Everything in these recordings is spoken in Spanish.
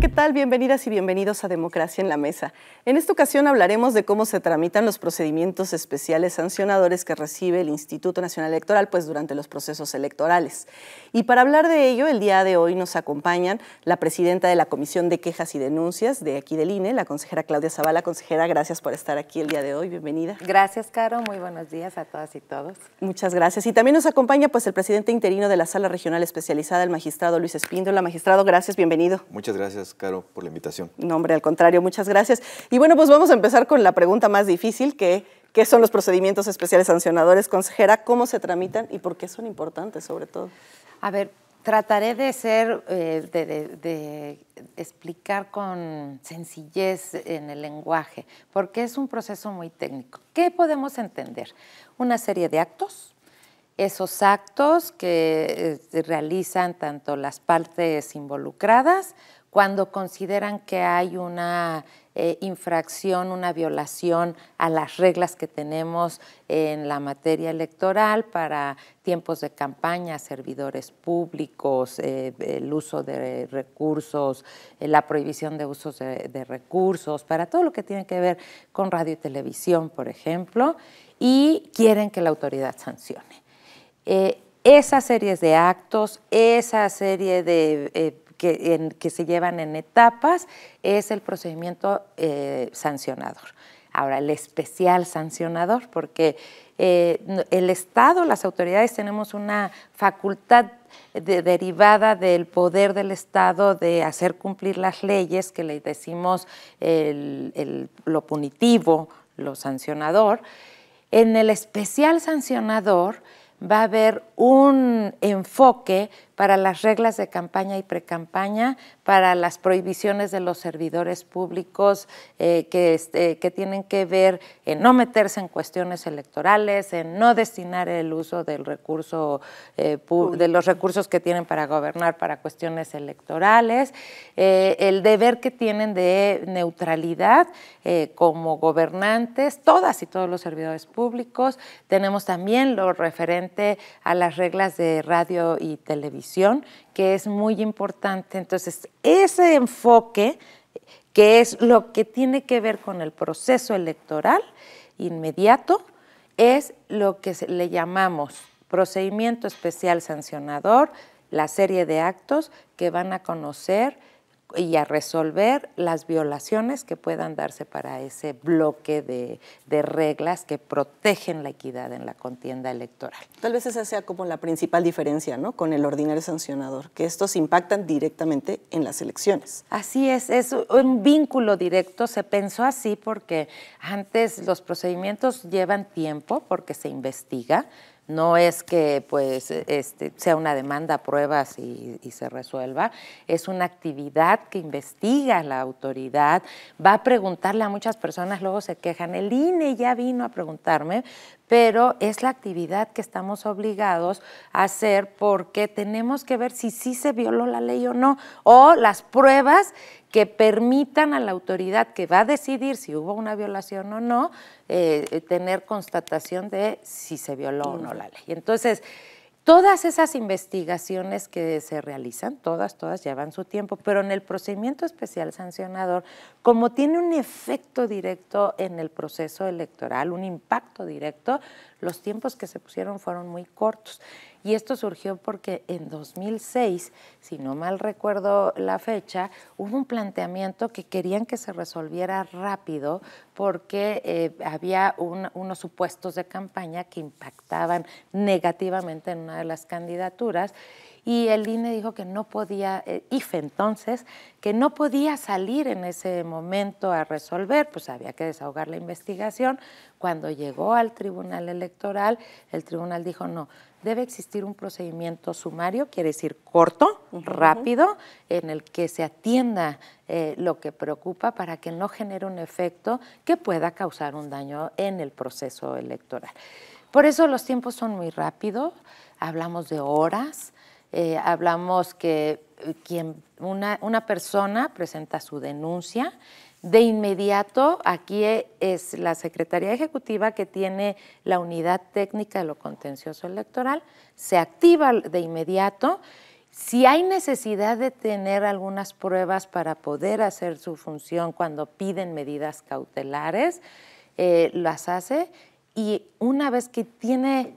¿qué tal? Bienvenidas y bienvenidos a Democracia en la Mesa. En esta ocasión hablaremos de cómo se tramitan los procedimientos especiales sancionadores que recibe el Instituto Nacional Electoral pues durante los procesos electorales. Y para hablar de ello, el día de hoy nos acompañan la presidenta de la Comisión de Quejas y Denuncias de aquí del INE, la consejera Claudia Zavala. Consejera, gracias por estar aquí el día de hoy. Bienvenida. Gracias, Caro. Muy buenos días a todas y todos. Muchas gracias. Y también nos acompaña pues el presidente interino de la Sala Regional Especializada, el magistrado Luis Espíndola. Magistrado, gracias, bienvenido. Muchas gracias Caro, por la invitación. No, hombre, al contrario, muchas gracias. Y bueno, pues vamos a empezar con la pregunta más difícil, que ¿qué son los procedimientos especiales sancionadores, consejera? ¿Cómo se tramitan y por qué son importantes, sobre todo? A ver, trataré de ser, eh, de, explicar con sencillez en el lenguaje, porque es un proceso muy técnico. ¿Qué podemos entender? Una serie de actos. Esos actos que eh, realizan tanto las partes involucradas cuando consideran que hay una eh, infracción, una violación a las reglas que tenemos en la materia electoral para tiempos de campaña, servidores públicos, eh, el uso de recursos, eh, la prohibición de usos de, recursos, para todo lo que tiene que ver con radio y televisión, por ejemplo, y quieren que la autoridad sancione esa series de actos, esa serie de que, se llevan en etapas es el procedimiento eh, sancionador. Ahora, el especial sancionador, porque eh, el Estado, las autoridades tenemos una facultad derivada del poder del Estado de hacer cumplir las leyes, que le decimos lo punitivo, lo sancionador. En el especial sancionador va a haber un enfoque para las reglas de campaña y precampaña, para las prohibiciones de los servidores públicos eh, este, que, tienen que ver en no meterse en cuestiones electorales, en no destinar el uso del recurso, eh, de los recursos que tienen para gobernar para cuestiones electorales, eh, el deber que tienen de neutralidad como gobernantes, todas y todos los servidores públicos. Tenemos también lo referente a las reglas de radio y televisión que es muy importante. Entonces, ese enfoque, que es lo que tiene que ver con el proceso electoral inmediato, es lo que le llamamos procedimiento especial sancionador, la serie de actos que van a conocer y a resolver las violaciones que puedan darse para ese bloque de, reglas que protegen la equidad en la contienda electoral. Tal vez esa sea como la principal diferencia ¿no? con el ordinario sancionador, que estos impactan directamente en las elecciones. Así es, es un vínculo directo, se pensó así porque antes los procedimientos llevan tiempo porque se investiga, no es que pues, este, sea una demanda pruebas y, y, se resuelva, es una actividad que investiga la autoridad, va a preguntarle a muchas personas, luego se quejan, el INE ya vino a preguntarme, pero es la actividad que estamos obligados a hacer porque tenemos que ver si sí se violó la ley o no, o las pruebas que permitan a la autoridad que va a decidir si hubo una violación o no, eh, tener constatación de si se violó o no la ley. Entonces, Todas esas investigaciones que se realizan, todas, todas llevan su tiempo, pero en el procedimiento especial sancionador, como tiene un efecto directo en el proceso electoral, un impacto directo, los tiempos que se pusieron fueron muy cortos. Y esto surgió porque en 2006, si no mal recuerdo la fecha, hubo un planteamiento que querían que se resolviera rápido porque eh, había unos supuestos de campaña que impactaban negativamente en una de las candidaturas y el INE dijo que no podía, eh, IFE entonces, que no podía salir en ese momento a resolver, pues había que desahogar la investigación. Cuando llegó al Tribunal Electoral, el Tribunal dijo no, debe existir un procedimiento sumario, quiere decir corto, rápido, en el que se atienda eh, lo que preocupa para que no genere un efecto que pueda causar un daño en el proceso electoral. Por eso los tiempos son muy rápidos, hablamos de horas, eh, hablamos que eh, quien, una, persona presenta su denuncia, de inmediato, aquí e, es la Secretaría Ejecutiva que tiene la unidad técnica de lo contencioso electoral, se activa de inmediato. Si hay necesidad de tener algunas pruebas para poder hacer su función cuando piden medidas cautelares, eh, las hace y una vez que tiene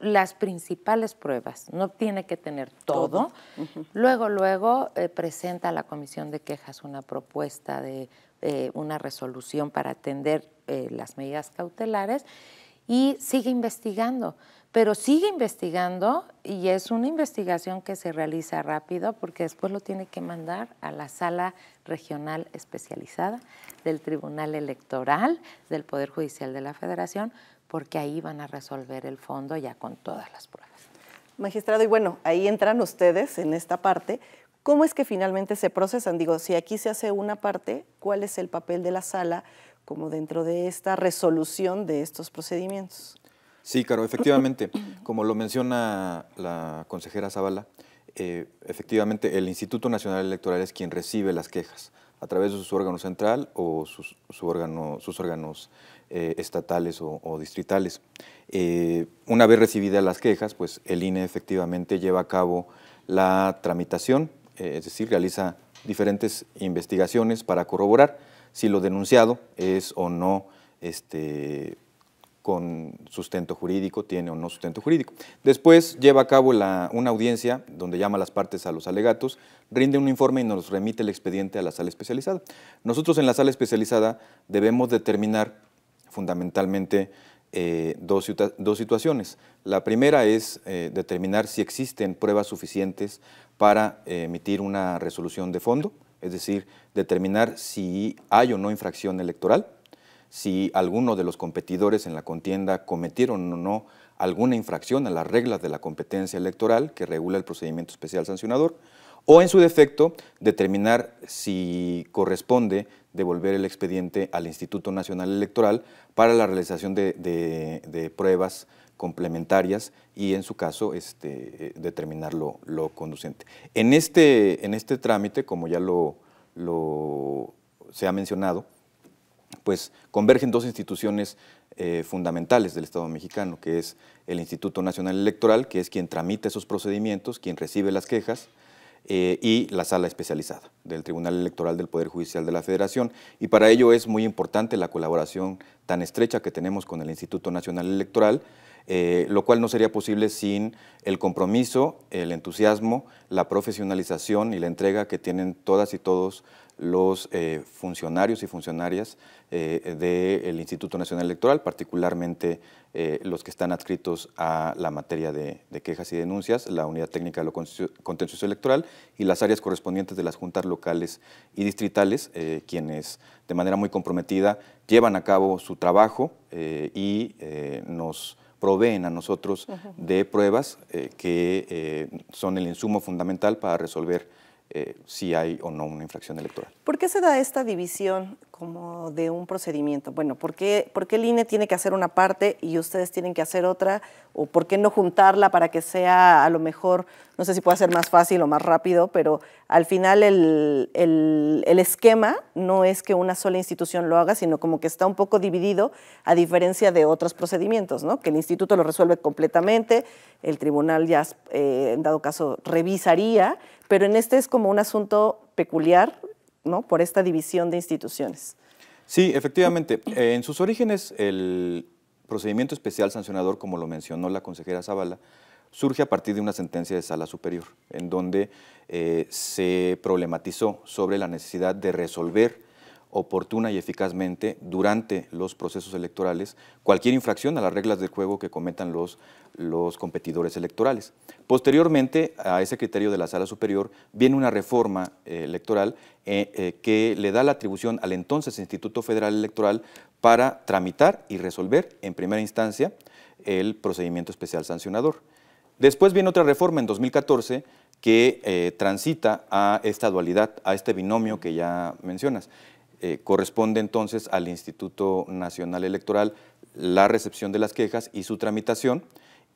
las principales pruebas, no tiene que tener todo. Luego, luego eh, presenta a la Comisión de Quejas una propuesta de una resolución para atender eh, las medidas cautelares y sigue investigando. Pero sigue investigando y es una investigación que se realiza rápido porque después lo tiene que mandar a la sala regional especializada del Tribunal Electoral del Poder Judicial de la Federación porque ahí van a resolver el fondo ya con todas las pruebas. Magistrado, y bueno, ahí entran ustedes en esta parte. ¿Cómo es que finalmente se procesan? Digo, si aquí se hace una parte, ¿cuál es el papel de la sala como dentro de esta resolución de estos procedimientos? Sí, claro, efectivamente, como lo menciona la consejera Zavala, eh, efectivamente el Instituto Nacional Electoral es quien recibe las quejas a través de su órgano central o sus órganos eh, estatales o, distritales. Eh, una vez recibidas las quejas, pues el INE efectivamente lleva a cabo la tramitación, eh, es decir, realiza diferentes investigaciones para corroborar si lo denunciado es o no este, con sustento jurídico, tiene o no sustento jurídico. Después lleva a cabo una audiencia donde llama a las partes a los alegatos, rinde un informe y nos remite el expediente a la sala especializada. Nosotros en la sala especializada debemos determinar fundamentalmente eh, dos, situaciones. La primera es eh, determinar si existen pruebas suficientes para eh, emitir una resolución de fondo, es decir, determinar si hay o no infracción electoral, si alguno de los competidores en la contienda cometieron o no alguna infracción a las reglas de la competencia electoral que regula el procedimiento especial sancionador, o en su defecto determinar si corresponde devolver el expediente al Instituto Nacional Electoral para la realización de, pruebas complementarias y en su caso este, eh, determinar lo, conducente. Este, en este, trámite, como ya se ha mencionado, pues convergen dos instituciones eh, fundamentales del Estado mexicano, que es el Instituto Nacional Electoral, que es quien tramita esos procedimientos, quien recibe las quejas, eh, y la sala especializada del Tribunal Electoral del Poder Judicial de la Federación. Y para ello es muy importante la colaboración tan estrecha que tenemos con el Instituto Nacional Electoral, eh, lo cual no sería posible sin el compromiso, el entusiasmo, la profesionalización y la entrega que tienen todas y todos los eh, funcionarios y funcionarias eh, del Instituto Nacional Electoral, particularmente los que están adscritos a la materia de, de, quejas y denuncias, la Unidad Técnica de lo Contencioso Electoral y las áreas correspondientes de las juntas locales y distritales, quienes de manera muy comprometida llevan a cabo su trabajo y nos proveen a nosotros de pruebas eh, que eh, son el insumo fundamental para resolver eh, si hay o no una infracción electoral. ¿Por qué se da esta división como de un procedimiento? Bueno, ¿por qué, ¿por qué, el INE tiene que hacer una parte y ustedes tienen que hacer otra? ¿O por qué no juntarla para que sea a lo mejor, no sé si pueda ser más fácil o más rápido, pero al final el, el, esquema no es que una sola institución lo haga, sino como que está un poco dividido a diferencia de otros procedimientos, ¿no? Que el instituto lo resuelve completamente, el tribunal ya, eh, en dado caso, revisaría pero en este es como un asunto peculiar, ¿no? Por esta división de instituciones. Sí, efectivamente. Eh, en sus orígenes, el procedimiento especial sancionador, como lo mencionó la consejera Zavala, surge a partir de una sentencia de sala superior, en donde eh, se problematizó sobre la necesidad de resolver oportuna y eficazmente durante los procesos electorales cualquier infracción a las reglas del juego que cometan los, los competidores electorales. Posteriormente, a ese criterio de la Sala Superior, viene una reforma eh, electoral eh, eh, que le da la atribución al entonces Instituto Federal Electoral para tramitar y resolver en primera instancia el procedimiento especial sancionador. Después viene otra reforma en 2014 que transita a esta dualidad, a este binomio que ya mencionas. Eh, corresponde entonces al Instituto Nacional Electoral la recepción de las quejas y su tramitación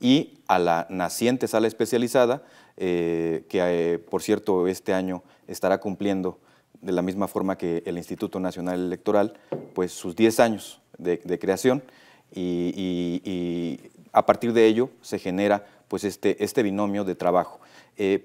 y a la naciente sala especializada, eh, que eh, por cierto este año estará cumpliendo de la misma forma que el Instituto Nacional Electoral, pues sus 10 años de, creación y, y, a partir de ello se genera pues este, este binomio de trabajo.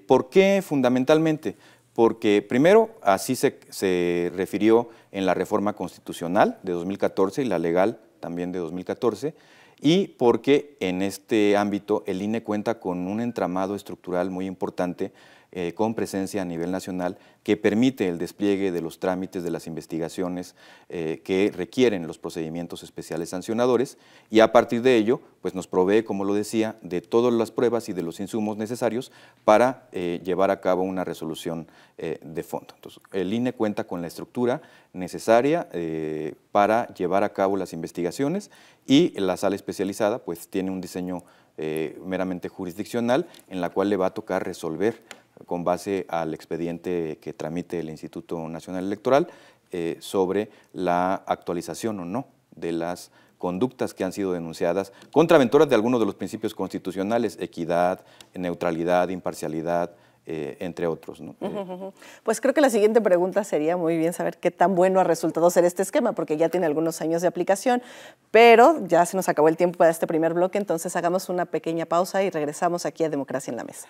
¿Por qué fundamentalmente? porque primero así se, se, refirió en la reforma constitucional de 2014 y la legal también de 2014, y porque en este ámbito el INE cuenta con un entramado estructural muy importante eh, con presencia a nivel nacional que permite el despliegue de los trámites de las investigaciones eh, que requieren los procedimientos especiales sancionadores y a partir de ello pues nos provee, como lo decía, de todas las pruebas y de los insumos necesarios para eh, llevar a cabo una resolución de fondo. Entonces, el INE cuenta con la estructura necesaria para llevar a cabo las investigaciones y la sala especializada pues tiene un diseño meramente jurisdiccional en la cual le va a tocar resolver con base al expediente que tramite el Instituto Nacional Electoral eh, sobre la actualización o no de las conductas que han sido denunciadas, contraventoras de algunos de los principios constitucionales, equidad, neutralidad, imparcialidad, eh, entre otros. Pues creo que la siguiente pregunta sería muy bien saber qué tan bueno ha resultado ser este esquema, porque ya tiene algunos años de aplicación, pero ya se nos acabó el tiempo para este primer bloque, entonces hagamos una pequeña pausa y regresamos aquí a Democracia en la Mesa.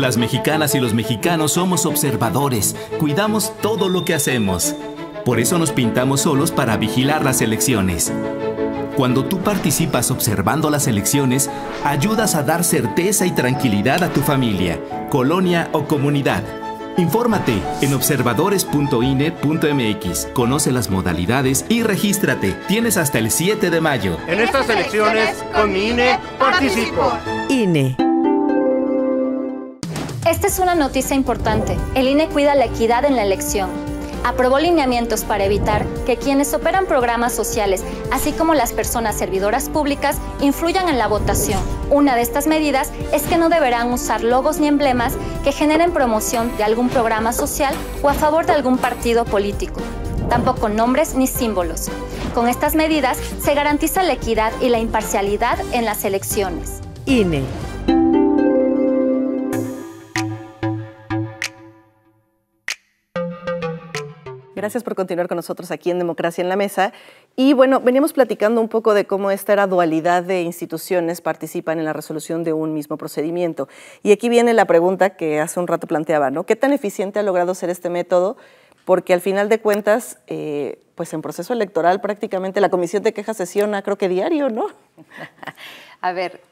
Las mexicanas y los mexicanos somos observadores, cuidamos todo lo que hacemos. Por eso nos pintamos solos para vigilar las elecciones. Cuando tú participas observando las elecciones, ayudas a dar certeza y tranquilidad a tu familia, colonia o comunidad. Infórmate en observadores.ine.mx. Conoce las modalidades y regístrate. Tienes hasta el 7 de mayo. En estas elecciones, con INE e participo. INE. Esta es una noticia importante. El INE cuida la equidad en la elección. Aprobó lineamientos para evitar que quienes operan programas sociales, así como las personas servidoras públicas, influyan en la votación. Una de estas medidas es que no deberán usar logos ni emblemas que generen promoción de algún programa social o a favor de algún partido político tampoco nombres ni símbolos. Con estas medidas se garantiza la equidad y la imparcialidad en las elecciones. INE. Gracias por continuar con nosotros aquí en Democracia en la Mesa. Y bueno, veníamos platicando un poco de cómo esta era dualidad de instituciones participan en la resolución de un mismo procedimiento. Y aquí viene la pregunta que hace un rato planteaba, ¿no? ¿Qué tan eficiente ha logrado ser este método? Porque al final de cuentas, eh, pues en proceso electoral prácticamente la comisión de quejas sesiona creo que diario, ¿no? A ver,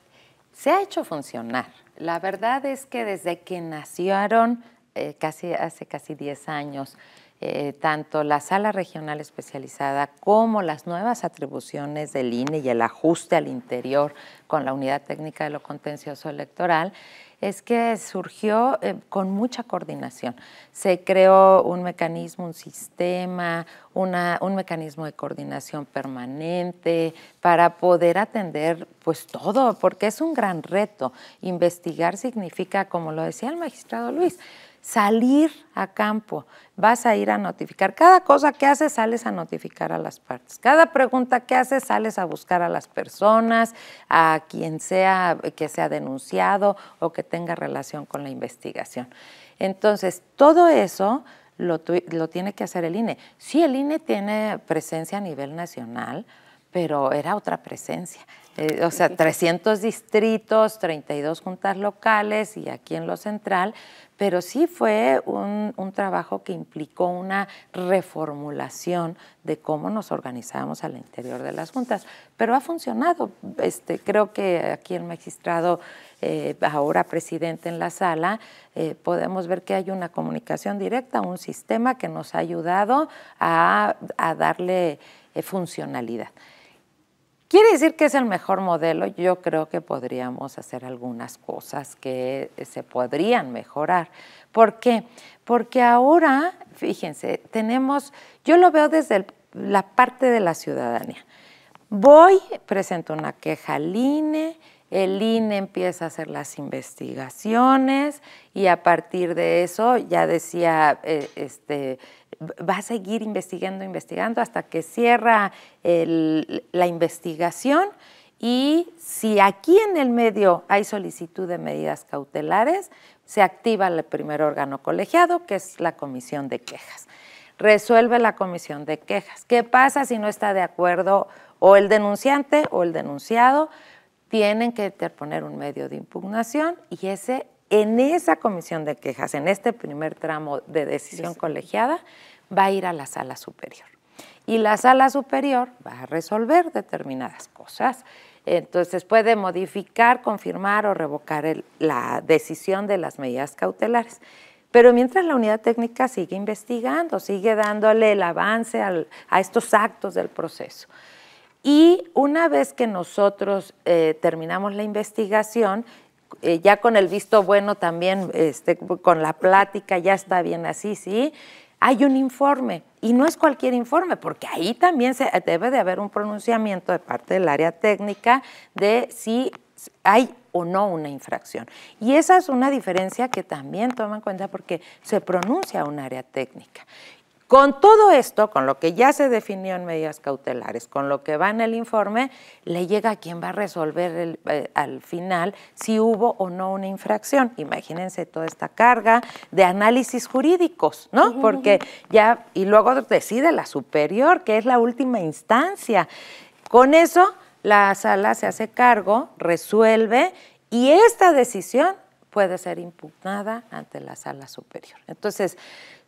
se ha hecho funcionar. La verdad es que desde que nacieron, eh, casi, hace casi 10 años, eh, tanto la sala regional especializada como las nuevas atribuciones del INE y el ajuste al interior con la unidad técnica de lo contencioso electoral, es que surgió eh, con mucha coordinación. Se creó un mecanismo, un sistema, un mecanismo de coordinación permanente para poder atender pues todo, porque es un gran reto. Investigar significa, como lo decía el magistrado Luis, salir a campo, vas a ir a notificar. Cada cosa que haces, sales a notificar a las partes. Cada pregunta que haces, sales a buscar a las personas, a quien sea que sea denunciado o que tenga relación con la investigación. Entonces, todo eso lo, tiene que hacer el INE. si el INE tiene presencia a nivel nacional, pero era otra presencia. Eh, o sea, 300 distritos, 32 juntas locales y aquí en lo central, pero sí fue un, trabajo que implicó una reformulación de cómo nos organizábamos al interior de las juntas. Pero ha funcionado. Este, creo que aquí el magistrado, eh, ahora presidente en la sala, eh, podemos ver que hay una comunicación directa, un sistema que nos ha ayudado a darle funcionalidad. Quiere decir que es el mejor modelo. Yo creo que podríamos hacer algunas cosas que eh, se podrían mejorar. ¿Por qué? Porque ahora, fíjense, tenemos, yo lo veo desde la parte de la ciudadanía. Voy, presento una queja al INE, el INE empieza a hacer las investigaciones y a partir de eso, ya decía eh, este, va a seguir investigando, investigando hasta que cierra la investigación y si aquí en el medio hay solicitud de medidas cautelares, se activa el primer órgano colegiado, que es la comisión de quejas. Resuelve la comisión de quejas. ¿Qué pasa si no está de acuerdo o el denunciante o el denunciado? Tienen que interponer un medio de impugnación y ese en esa comisión de quejas, en este primer tramo de decisión colegiada, va a ir a la sala superior. Y la sala superior va a resolver determinadas cosas. Entonces puede modificar, confirmar o revocar la decisión de las medidas cautelares. Pero mientras la unidad técnica sigue investigando, sigue dándole el avance a estos actos del proceso. Y una vez que nosotros eh, terminamos la investigación, eh, ya con el visto bueno también, este, con la plática, ya está bien así, ¿sí? Hay un informe, y no es cualquier informe, porque ahí también se, debe de haber un pronunciamiento de parte del área técnica de si hay o no una infracción. Y esa es una diferencia que también toma en cuenta porque se pronuncia un área técnica. Con todo esto, con lo que ya se definió en medidas cautelares, con lo que va en el informe, le llega a quien va a resolver eh, al final si hubo o no una infracción. Imagínense toda esta carga de análisis jurídicos, ¿no? Porque ya, y luego decide la superior, que es la última instancia. Con eso, la sala se hace cargo, resuelve y esta decisión puede ser impugnada ante la sala superior. Entonces,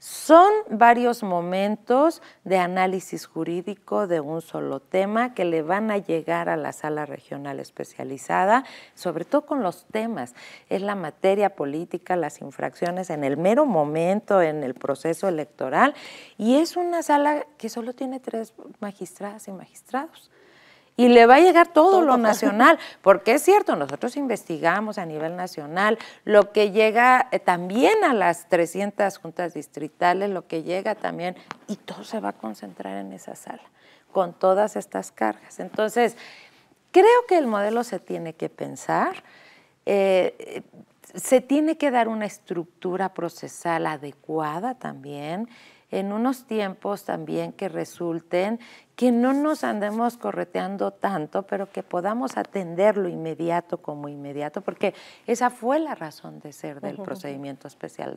son varios momentos de análisis jurídico de un solo tema que le van a llegar a la sala regional especializada, sobre todo con los temas. Es la materia política, las infracciones en el mero momento, en el proceso electoral, y es una sala que solo tiene tres magistradas y magistrados y le va a llegar todo, lo nacional, porque es cierto, nosotros investigamos a nivel nacional lo que llega eh, también a las 300 juntas distritales, lo que llega también, y todo se va a concentrar en esa sala, con todas estas cargas. Entonces, creo que el modelo se tiene que pensar. Eh, se tiene que dar una estructura procesal adecuada también, en unos tiempos también que resulten que no nos andemos correteando tanto, pero que podamos atenderlo inmediato como inmediato, porque esa fue la razón de ser del procedimiento especial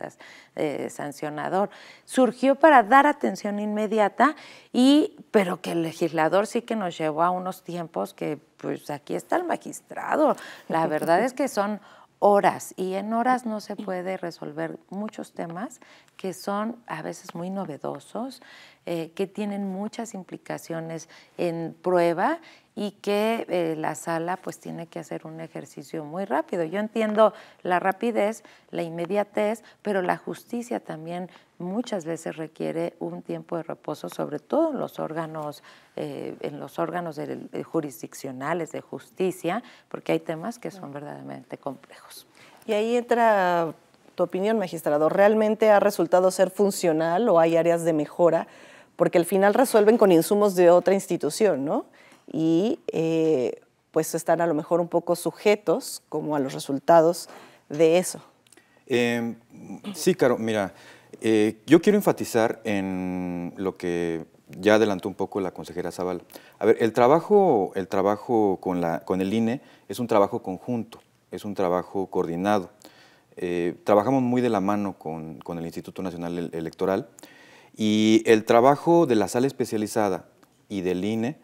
sancionador. Surgió para dar atención inmediata, y, pero que el legislador sí que nos llevó a unos tiempos que, pues aquí está el magistrado. La verdad es que son horas y en horas no se puede resolver muchos temas que son a veces muy novedosos, eh, que tienen muchas implicaciones en prueba y que eh, la sala pues tiene que hacer un ejercicio muy rápido. Yo entiendo la rapidez, la inmediatez, pero la justicia también muchas veces requiere un tiempo de reposo, sobre todo en los órganos, eh, en los órganos jurisdiccionales de justicia, porque hay temas que son verdaderamente complejos. Y ahí entra tu opinión, magistrado. ¿Realmente ha resultado ser funcional o hay áreas de mejora? porque al final resuelven con insumos de otra institución, ¿no? Y eh, pues están a lo mejor un poco sujetos como a los resultados de eso. Em, sí, Caro, mira, eh, yo quiero enfatizar en lo que ya adelantó un poco la consejera Zaval. A ver, el trabajo, el trabajo con, el INE es un trabajo conjunto, es un trabajo coordinado. Eh, trabajamos muy de la mano con, con el Instituto Nacional Electoral y el trabajo de la sala especializada y del INE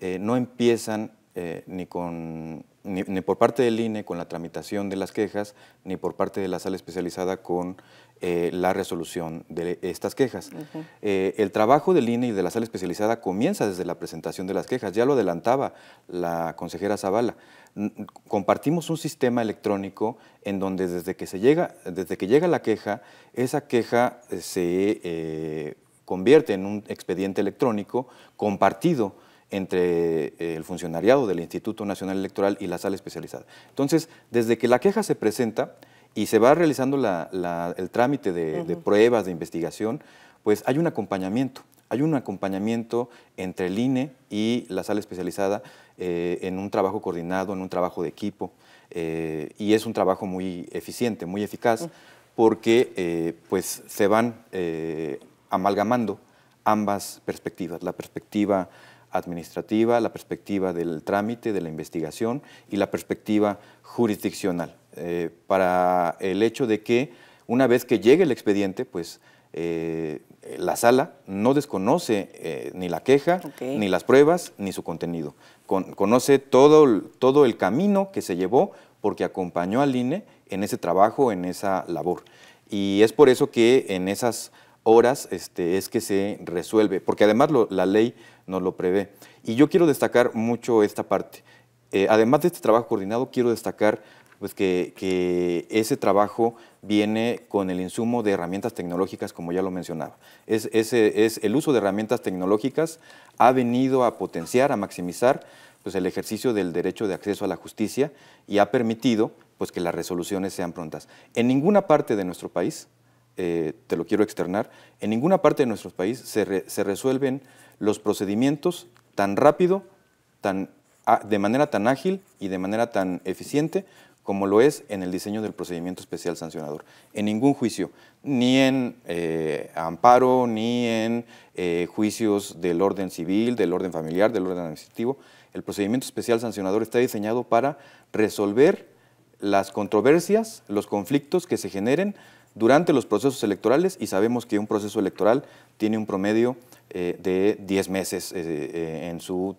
eh, no empiezan eh, ni, con, ni, ni por parte del INE con la tramitación de las quejas, ni por parte de la sala especializada con eh, la resolución de estas quejas. Eh, el trabajo del INE y de la sala especializada comienza desde la presentación de las quejas, ya lo adelantaba la consejera Zavala. Compartimos un sistema electrónico en donde desde que, se llega, desde que llega la queja, esa queja eh, se convierte en un expediente electrónico compartido entre el funcionariado del Instituto Nacional Electoral y la sala especializada. Entonces, desde que la queja se presenta, y se va realizando el trámite de, pruebas, de investigación, pues hay un acompañamiento. Hay un acompañamiento entre el INE y la sala especializada eh, en un trabajo coordinado, en un trabajo de equipo. Eh, y es un trabajo muy eficiente, muy eficaz, porque eh, pues se van amalgamando ambas perspectivas, la perspectiva administrativa, la perspectiva del trámite, de la investigación y la perspectiva jurisdiccional. Eh, para el hecho de que una vez que llegue el expediente, pues eh, la sala no desconoce eh, ni la queja, ni las pruebas, ni su contenido. conoce todo, el camino que se llevó porque acompañó al INE en ese trabajo, en esa labor. Y es por eso que en esas horas este, es que se resuelve, porque además la ley nos lo prevé. Y yo quiero destacar mucho esta parte. además de este trabajo coordinado, quiero destacar pues que, ese trabajo viene con el insumo de herramientas tecnológicas, como ya lo mencionaba. Es, el uso de herramientas tecnológicas ha venido a potenciar, a maximizar pues, el ejercicio del derecho de acceso a la justicia y ha permitido pues, que las resoluciones sean prontas. En ninguna parte de nuestro país, eh, te lo quiero externar, en ninguna parte de nuestro país se, se resuelven los procedimientos tan rápido, ah, de manera tan ágil y de manera tan eficiente como lo es en el diseño del procedimiento especial sancionador. En ningún juicio, ni en eh, amparo, ni en eh, juicios del orden civil, del orden familiar, del orden administrativo, el procedimiento especial sancionador está diseñado para resolver las controversias, los conflictos que se generen durante los procesos electorales y sabemos que un proceso electoral tiene un promedio eh, de 10 meses en su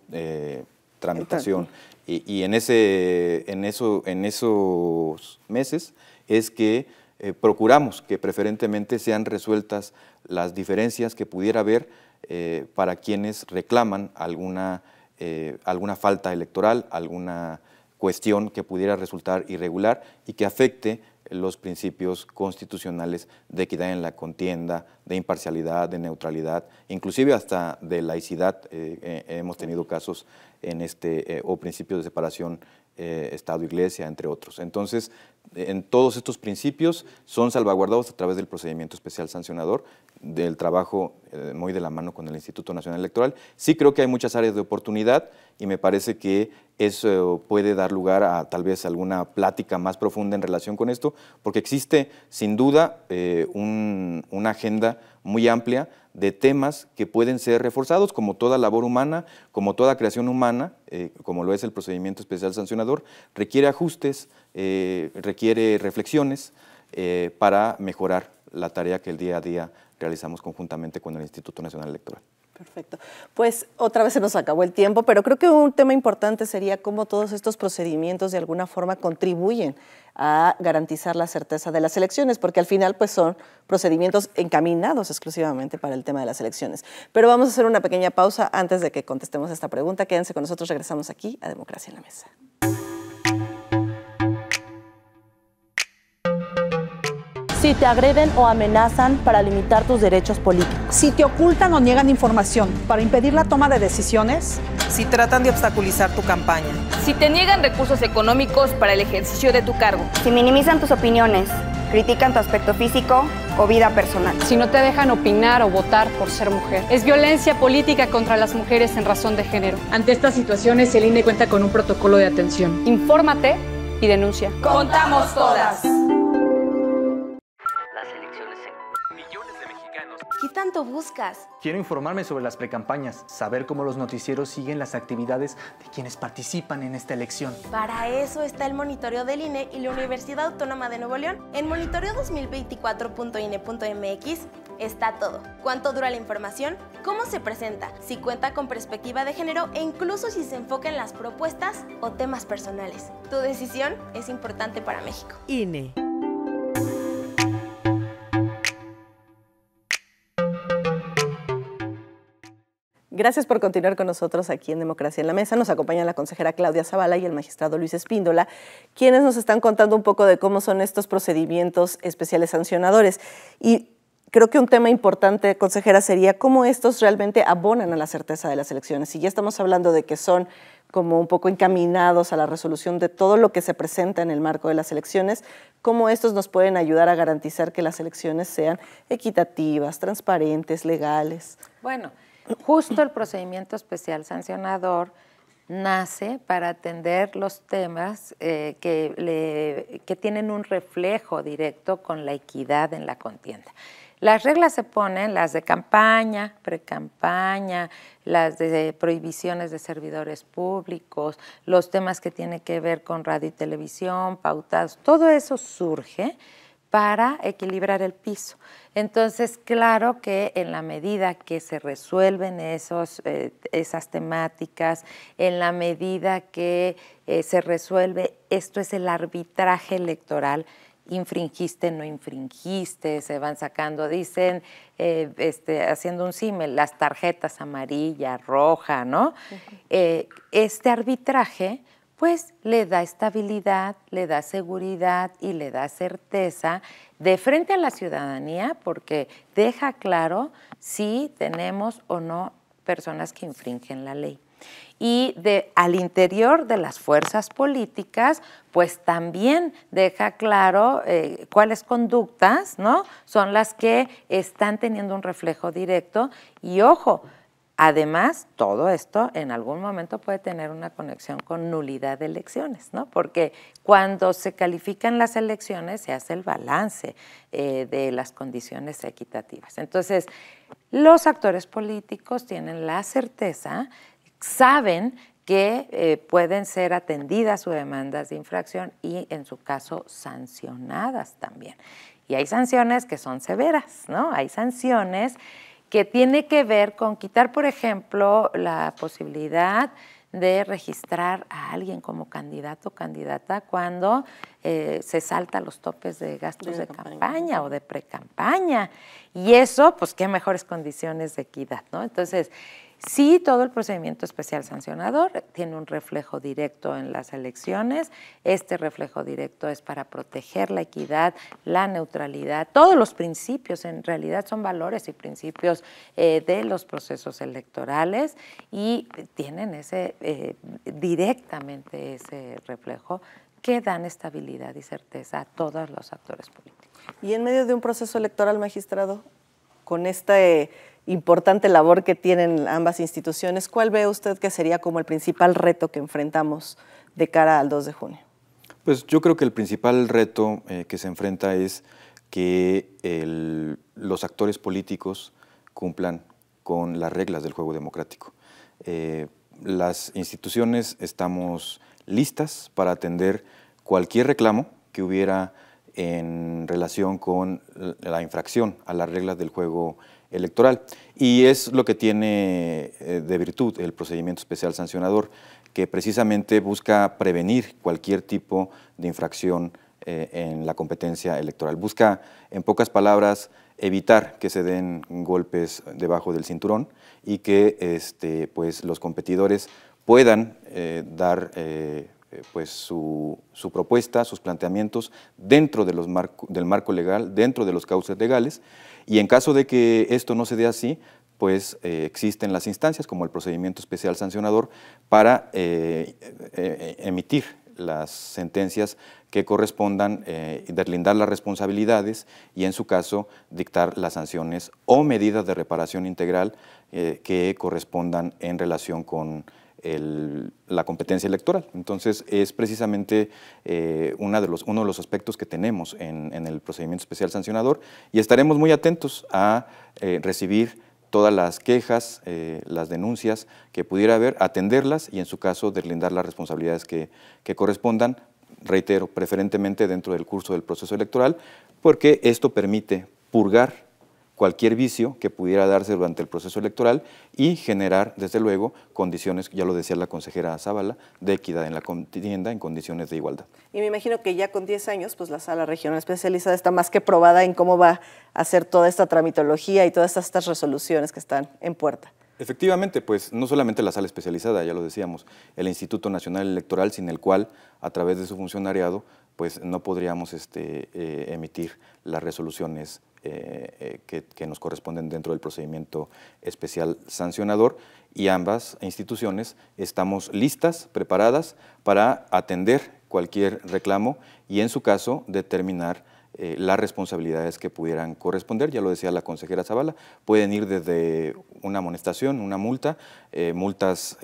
tramitación. Y, en, ese, en, en esos meses es que eh, procuramos que preferentemente sean resueltas las diferencias que pudiera haber eh, para quienes reclaman alguna, eh, alguna falta electoral, alguna cuestión que pudiera resultar irregular y que afecte los principios constitucionales de equidad en la contienda, de imparcialidad, de neutralidad, inclusive hasta de laicidad. Eh, eh, hemos tenido casos en este, eh, o principios de separación eh, Estado, Iglesia, entre otros. Entonces, en todos estos principios son salvaguardados a través del procedimiento especial sancionador, del trabajo eh, muy de la mano con el Instituto Nacional Electoral. Sí creo que hay muchas áreas de oportunidad y me parece que eso puede dar lugar a tal vez alguna plática más profunda en relación con esto, porque existe sin duda eh, una agenda muy amplia de temas que pueden ser reforzados, como toda labor humana, como toda creación humana, eh, como lo es el procedimiento especial sancionador, requiere ajustes, eh, requiere reflexiones eh, para mejorar la tarea que el día a día realizamos conjuntamente con el Instituto Nacional Electoral. Perfecto. Pues otra vez se nos acabó el tiempo, pero creo que un tema importante sería cómo todos estos procedimientos de alguna forma contribuyen a garantizar la certeza de las elecciones, porque al final pues son procedimientos encaminados exclusivamente para el tema de las elecciones. Pero vamos a hacer una pequeña pausa antes de que contestemos esta pregunta. Quédense con nosotros, regresamos aquí a Democracia en la Mesa. si te agreden o amenazan para limitar tus derechos políticos. Si te ocultan o niegan información para impedir la toma de decisiones. Si tratan de obstaculizar tu campaña. Si te niegan recursos económicos para el ejercicio de tu cargo. Si minimizan tus opiniones, critican tu aspecto físico o vida personal. Si no te dejan opinar o votar por ser mujer. Es violencia política contra las mujeres en razón de género. Ante estas situaciones, el INE cuenta con un protocolo de atención. Infórmate y denuncia. Contamos todas. ¿Qué tanto buscas? Quiero informarme sobre las precampañas, saber cómo los noticieros siguen las actividades de quienes participan en esta elección. Para eso está el monitoreo del INE y la Universidad Autónoma de Nuevo León. En monitoreo2024.ine.mx está todo. ¿Cuánto dura la información? ¿Cómo se presenta? Si cuenta con perspectiva de género e incluso si se enfoca en las propuestas o temas personales. Tu decisión es importante para México. INE. Gracias por continuar con nosotros aquí en Democracia en la Mesa. Nos acompaña la consejera Claudia Zavala y el magistrado Luis Espíndola, quienes nos están contando un poco de cómo son estos procedimientos especiales sancionadores. Y creo que un tema importante, consejera, sería cómo estos realmente abonan a la certeza de las elecciones. Si ya estamos hablando de que son como un poco encaminados a la resolución de todo lo que se presenta en el marco de las elecciones, cómo estos nos pueden ayudar a garantizar que las elecciones sean equitativas, transparentes, legales. Bueno, justo el procedimiento especial sancionador nace para atender los temas eh, que, tienen un reflejo directo con la equidad en la contienda. Las reglas se ponen, las de campaña, precampaña, las de prohibiciones de servidores públicos, los temas que tienen que ver con radio y televisión, pautas, todo eso surge para equilibrar el piso. Entonces, claro que en la medida que se resuelven esos, eh, esas temáticas, en la medida que eh, se resuelve, esto es el arbitraje electoral, infringiste, no infringiste, se van sacando, dicen, eh, este, haciendo un símil, las tarjetas amarilla, roja, ¿no? este arbitraje pues le da estabilidad, le da seguridad y le da certeza de frente a la ciudadanía porque deja claro si tenemos o no personas que infringen la ley. Y al interior de las fuerzas políticas, pues también deja claro eh, cuáles conductas ¿no? son las que están teniendo un reflejo directo. Y ojo, Además, todo esto en algún momento puede tener una conexión con nulidad de elecciones, ¿no? Porque cuando se califican las elecciones se hace el balance eh, de las condiciones equitativas. Entonces, los actores políticos tienen la certeza, saben que eh, pueden ser atendidas sus demandas de infracción y en su caso sancionadas también. Y hay sanciones que son severas, ¿no? Hay sanciones que tiene que ver con quitar, por ejemplo, la posibilidad de registrar a alguien como candidato o candidata cuando eh, se salta los topes de gastos de, campaña, o de pre-campaña, Y eso, pues qué mejores condiciones de equidad, ¿no? Entonces, Sí, todo el procedimiento especial sancionador tiene un reflejo directo en las elecciones. Este reflejo directo es para proteger la equidad, la neutralidad, todos los principios, en realidad son valores y principios eh, de los procesos electorales y tienen ese eh, directamente ese reflejo que dan estabilidad y certeza a todos los actores políticos. Y en medio de un proceso electoral magistrado, con este importante labor que tienen ambas instituciones. ¿Cuál ve usted que sería como el principal reto que enfrentamos de cara al 2 de junio? Pues yo creo que el principal reto eh, que se enfrenta es que los actores políticos cumplan con las reglas del juego democrático. Eh, las instituciones estamos listas para atender cualquier reclamo que hubiera en relación con la infracción a las reglas del juego democrático electoral. Y es lo que tiene eh, de virtud el procedimiento especial sancionador, que precisamente busca prevenir cualquier tipo de infracción eh, en la competencia electoral. Busca, en pocas palabras, evitar que se den golpes debajo del cinturón y que este, pues, los competidores puedan eh, dar pues, su, propuesta, sus planteamientos dentro del marco legal, dentro de los cauces legales y en caso de que esto no se dé así, pues eh, existen las instancias como el procedimiento especial sancionador para eh, eh, emitir las sentencias que correspondan, deslindar las responsabilidades y en su caso dictar las sanciones o medidas de reparación integral que correspondan en relación con la competencia electoral. Entonces, es precisamente eh, uno de los aspectos que tenemos en, el procedimiento especial sancionador y estaremos muy atentos a eh, recibir todas las quejas, eh, las denuncias que pudiera haber, atenderlas y en su caso deslindar las responsabilidades que correspondan, reitero, preferentemente dentro del curso del proceso electoral, porque esto permite purgar cualquier vicio que pudiera darse durante el proceso electoral y generar, desde luego, condiciones, ya lo decía la consejera Zavala, de equidad en la contienda, en condiciones de igualdad. Y me imagino que ya con 10 años, pues la sala regional especializada está más que probada en cómo va a hacer toda esta tramitología y todas estas resoluciones que están en puerta. Efectivamente, pues no solamente la sala especializada, ya lo decíamos, el Instituto Nacional Electoral, sin el cual, a través de su funcionariado, pues no podríamos este, eh, emitir las resoluciones eh, eh, que, nos corresponden dentro del procedimiento especial sancionador y ambas instituciones estamos listas, preparadas para atender cualquier reclamo y en su caso determinar eh, las responsabilidades que pudieran corresponder, ya lo decía la consejera Zavala, pueden ir desde una amonestación, una multa, multas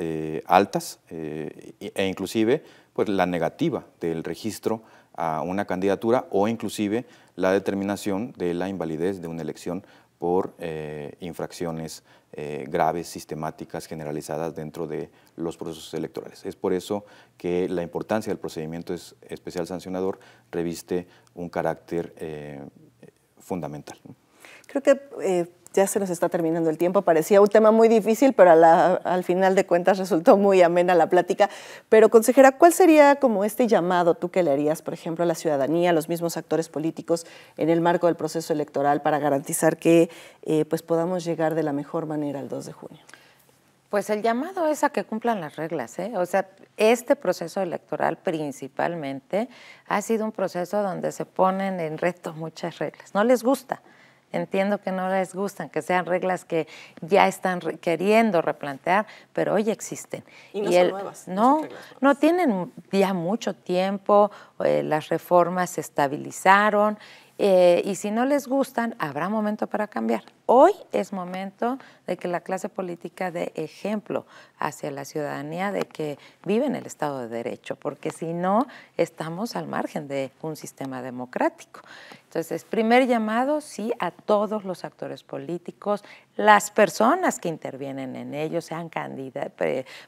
altas e inclusive pues, la negativa del registro a una candidatura o inclusive la determinación de la invalidez de una elección por eh, infracciones eh, graves, sistemáticas, generalizadas dentro de los procesos electorales. Es por eso que la importancia del procedimiento especial sancionador reviste un carácter eh, fundamental. Creo que ya se nos está terminando el tiempo. Parecía un tema muy difícil, pero al final de cuentas resultó muy amena la plática. Pero, consejera, ¿cuál sería como este llamado tú que le harías, por ejemplo, a la ciudadanía, a los mismos actores políticos en el marco del proceso electoral para garantizar que eh, pues podamos llegar de la mejor manera al 2 de junio? Pues el llamado es a que cumplan las reglas. ¿eh? O sea, este proceso electoral principalmente ha sido un proceso donde se ponen en reto muchas reglas. No les gusta. Entiendo que no les gustan, que sean reglas que ya están queriendo replantear, pero hoy existen. Y no son nuevas. No, no, tienen ya mucho tiempo, eh, las reformas se estabilizaron eh, y si no les gustan, habrá momento para cambiar. Hoy es momento de que la clase política dé ejemplo hacia la ciudadanía de que vive en el Estado de Derecho, porque si no, estamos al margen de un sistema democrático. Entonces, primer llamado, sí, a todos los actores políticos, las personas que intervienen en ellos, sean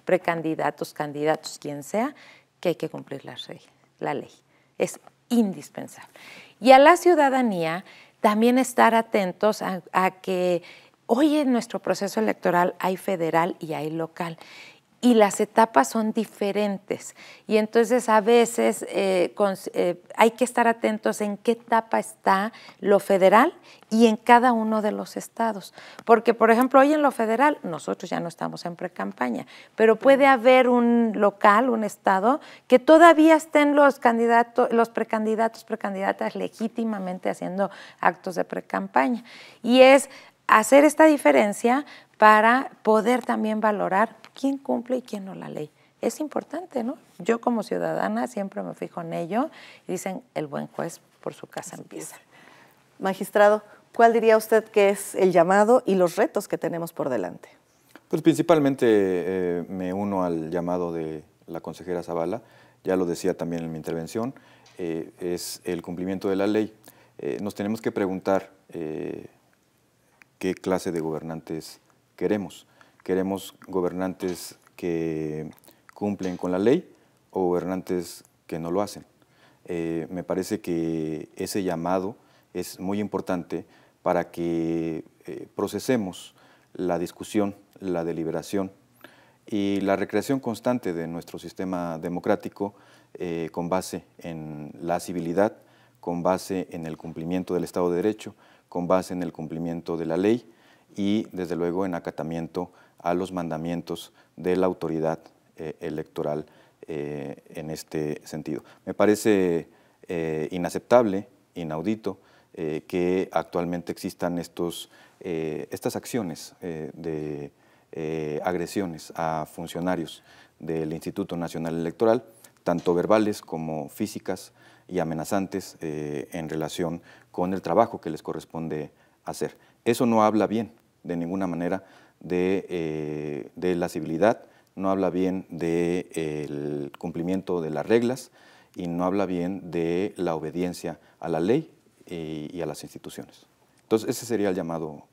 precandidatos, candidatos, quien sea, que hay que cumplir la, la ley. Es indispensable. Y a la ciudadanía también estar atentos a, que hoy en nuestro proceso electoral hay federal y hay local y las etapas son diferentes. Y entonces a veces eh, eh, hay que estar atentos en qué etapa está lo federal y en cada uno de los estados. Porque, por ejemplo, hoy en lo federal, nosotros ya no estamos en precampaña pero puede haber un local, un estado, que todavía estén los candidatos, los precandidatos, precandidatas legítimamente haciendo actos de precampaña Y es hacer esta diferencia para poder también valorar quién cumple y quién no la ley. Es importante, ¿no? Yo como ciudadana siempre me fijo en ello y dicen, el buen juez por su casa empieza. Magistrado, ¿cuál diría usted que es el llamado y los retos que tenemos por delante? Pues principalmente eh, me uno al llamado de la consejera Zavala, ya lo decía también en mi intervención, eh, es el cumplimiento de la ley. Eh, nos tenemos que preguntar qué clase de gobernantes queremos. Queremos gobernantes que cumplen con la ley o gobernantes que no lo hacen. Eh, me parece que ese llamado es muy importante para que eh, procesemos la discusión, la deliberación y la recreación constante de nuestro sistema democrático eh, con base en la civilidad, con base en el cumplimiento del Estado de Derecho, con base en el cumplimiento de la ley y desde luego en acatamiento a los mandamientos de la autoridad eh, electoral eh, en este sentido. Me parece eh, inaceptable, inaudito, que actualmente existan estos, estas acciones de agresiones a funcionarios del Instituto Nacional Electoral, tanto verbales como físicas y amenazantes en relación con el trabajo que les corresponde hacer. Eso no habla bien de ninguna manera eh, de, la civilidad, no habla bien del de, cumplimiento de las reglas y no habla bien de la obediencia a la ley y, eh, y a las instituciones. Entonces ese sería el llamado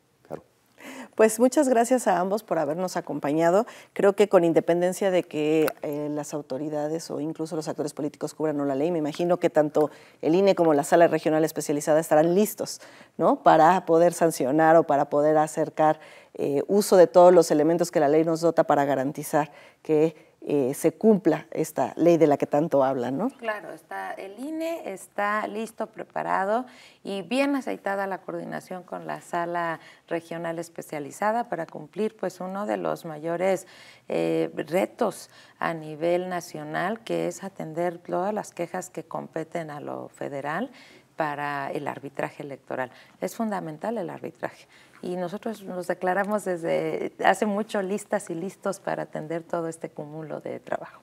pues muchas gracias a ambos por habernos acompañado. Creo que con independencia de que eh, las autoridades o incluso los actores políticos cubran o la ley, me imagino que tanto el INE como la sala regional especializada estarán listos ¿no? para poder sancionar o para poder acercar eh, uso de todos los elementos que la ley nos dota para garantizar que eh, se cumpla esta ley de la que tanto habla, ¿no? Claro, está el INE está listo, preparado y bien aceitada la coordinación con la sala regional especializada para cumplir pues uno de los mayores eh, retos a nivel nacional que es atender todas las quejas que competen a lo federal para el arbitraje electoral. Es fundamental el arbitraje y nosotros nos declaramos desde hace mucho listas y listos para atender todo este cúmulo de trabajo.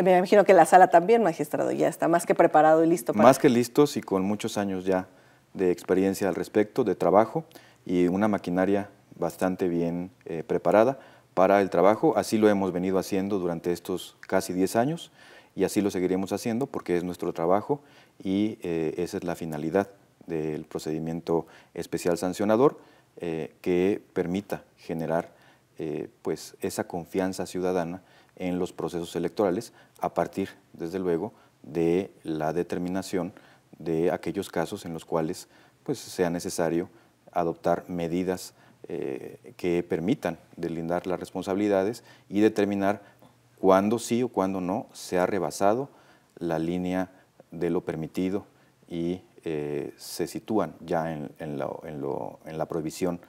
Me imagino que la sala también, magistrado, ya está más que preparado y listo. Para... Más que listos y con muchos años ya de experiencia al respecto, de trabajo y una maquinaria bastante bien eh, preparada para el trabajo. Así lo hemos venido haciendo durante estos casi 10 años y así lo seguiremos haciendo porque es nuestro trabajo y eh, esa es la finalidad del procedimiento especial sancionador eh, que permita generar eh, pues esa confianza ciudadana en los procesos electorales a partir, desde luego, de la determinación de aquellos casos en los cuales pues, sea necesario adoptar medidas que permitan delindar las responsabilidades y determinar cuándo sí o cuándo no se ha rebasado la línea de lo permitido y eh, se sitúan ya en, en, en, lo, en la prohibición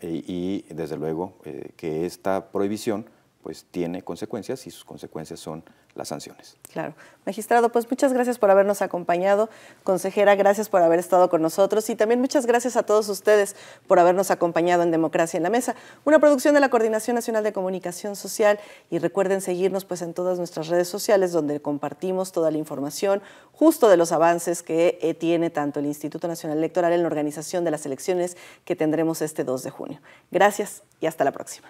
eh, y desde luego eh, que esta prohibición pues tiene consecuencias y sus consecuencias son las sanciones. Claro. Magistrado, pues muchas gracias por habernos acompañado. Consejera, gracias por haber estado con nosotros y también muchas gracias a todos ustedes por habernos acompañado en Democracia en la Mesa, una producción de la Coordinación Nacional de Comunicación Social y recuerden seguirnos pues en todas nuestras redes sociales donde compartimos toda la información justo de los avances que eh, tiene tanto el Instituto Nacional Electoral en la organización de las elecciones que tendremos este 2 de junio. Gracias y hasta la próxima.